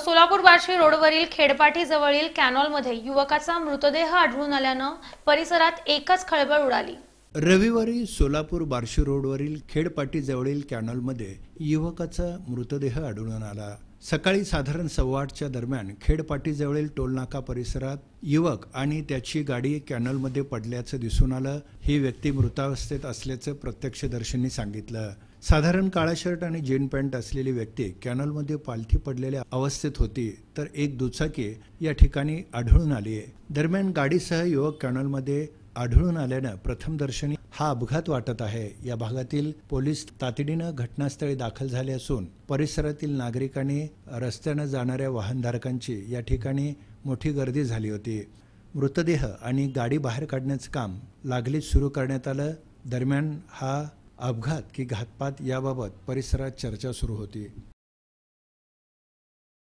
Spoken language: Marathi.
सोलापूर बार्शी रोडवरील खेडपाठी जवळील कॅनॉलमध्ये युवकाचा मृतदेह आढळून आल्यानं परिसरात एकच खळबळ उडाली रविवारी सोलापूर बार्शी रोडवरील खेडपाटीजवळील कॅनॉलमध्ये युवकाचा मृतदेह आढळून आला सकाळी साधारण सव्वा आठच्या दरम्यान खेडपाटीजवळील टोलनाका परिसरात युवक आणि त्याची गाडी कॅनलमध्ये पडल्याचं दिसून आलं ही व्यक्ती मृतावस्थेत असल्याचं प्रत्यक्षदर्शींनी सांगितलं साधारण काळा शर्ट आणि जीन पॅन्ट असलेली व्यक्ती कॅनॉलमध्ये पालथी पडलेल्या अवस्थेत होती तर एक दुचाकी या ठिकाणी आढळून आली आहे दरम्यान गाडीसह युवक कॅनॉलमध्ये आढळून आल्यानं प्रथमदर्शनी हा अपघात वाटत आहे या भागातील पोलीस तातडीनं घटनास्थळी दाखल झाले असून परिसरातील नागरिकांनी रस्त्यानं जाणाऱ्या वाहनधारकांची या ठिकाणी मोठी गर्दी झाली होती मृतदेह आणि गाडी बाहेर काढण्याचं काम लागलीच सुरू करण्यात आलं दरम्यान हा अपघात की घातपात याबाबत परिसरात चर्चा सुरू होती